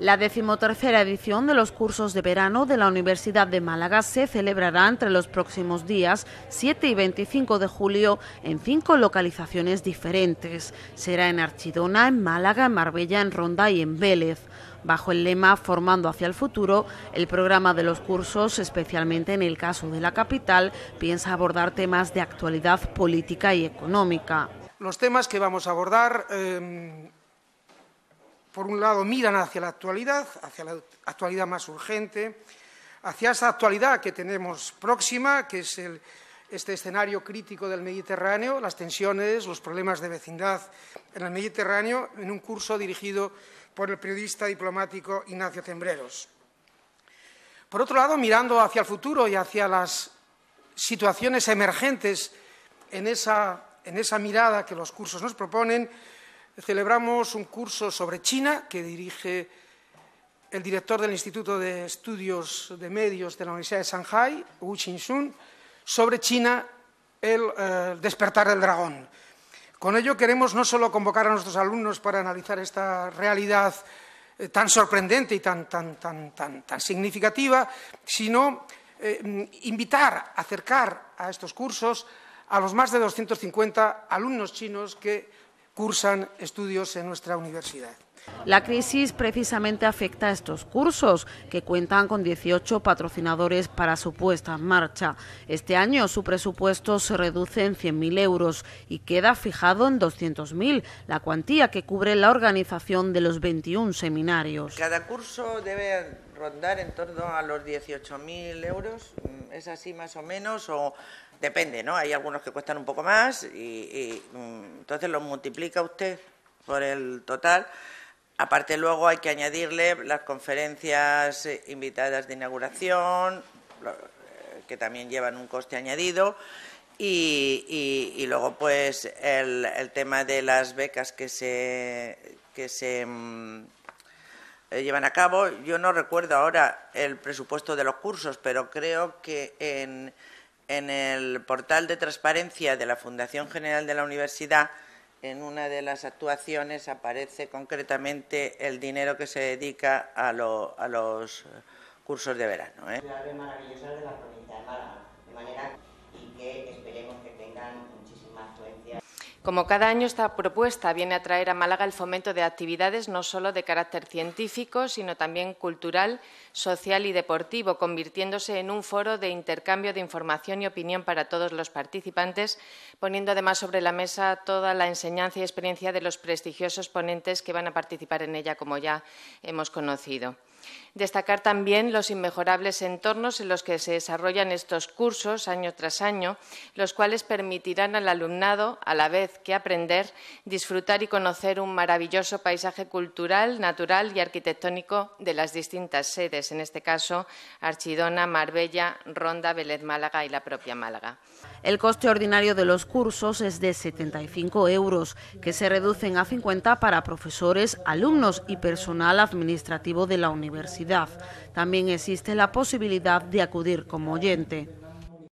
La decimotercera edición de los cursos de verano de la Universidad de Málaga se celebrará entre los próximos días 7 y 25 de julio en cinco localizaciones diferentes. Será en Archidona, en Málaga, en Marbella, en Ronda y en Vélez. Bajo el lema Formando hacia el futuro, el programa de los cursos, especialmente en el caso de la capital, piensa abordar temas de actualidad política y económica. Los temas que vamos a abordar eh, por un lado, miran hacia la actualidad, hacia la actualidad más urgente, hacia esa actualidad que tenemos próxima, que es este escenario crítico del Mediterráneo, las tensiones, los problemas de vecindad en el Mediterráneo, en un curso dirigido por el periodista diplomático Ignacio Tembreros. Por otro lado, mirando hacia el futuro y hacia las situaciones emergentes en esa mirada que los cursos nos proponen, celebramos un curso sobre China que dirige el director del Instituto de Estudios de Medios de la Universidad de Shanghai, Wu Qingshun, sobre China, el eh, despertar del dragón. Con ello queremos no solo convocar a nuestros alumnos para analizar esta realidad eh, tan sorprendente y tan, tan, tan, tan, significativa, sino invitar eh, invitar, acercar a estos cursos a los más de 250 alumnos chinos que cursan estudios en nuestra universidad. La crisis precisamente afecta a estos cursos, que cuentan con 18 patrocinadores para su puesta en marcha. Este año su presupuesto se reduce en 100.000 euros y queda fijado en 200.000, la cuantía que cubre la organización de los 21 seminarios. Cada curso debe rondar en torno a los 18.000 euros, mm, es así más o menos, o Depende, ¿no? Hay algunos que cuestan un poco más y, mm, entonces lo multiplica usted por el total. Aparte luego hay que añadirle las conferencias eh, invitadas de inauguración, eh, que también llevan un coste añadido, y, luego pues el, tema de las becas que se, que se mm, llevan a cabo. Yo no recuerdo ahora el presupuesto de los cursos, pero creo que en en el portal de transparencia de la Fundación General de la Universidad, en una de las actuaciones aparece concretamente el dinero que se dedica a, los cursos de verano. ¿eh? Como cada año, esta propuesta viene a traer a Málaga el fomento de actividades no solo de carácter científico, sino también cultural, social y deportivo, convirtiéndose en un foro de intercambio de información y opinión para todos los participantes, poniendo además sobre la mesa toda la enseñanza y experiencia de los prestigiosos ponentes que van a participar en ella, como ya hemos conocido. Destacar también los inmejorables entornos en los que se desarrollan estos cursos año tras año, los cuales permitirán al alumnado, a la vez que aprender, disfrutar y conocer un maravilloso paisaje cultural, natural y arquitectónico de las distintas sedes, en este caso Archidona, Marbella, Ronda, Vélez Málaga y la propia Málaga. El coste ordinario de los cursos es de 75 euros, que se reducen a 50 para profesores, alumnos y personal administrativo de la universidad también existe la posibilidad de acudir como oyente.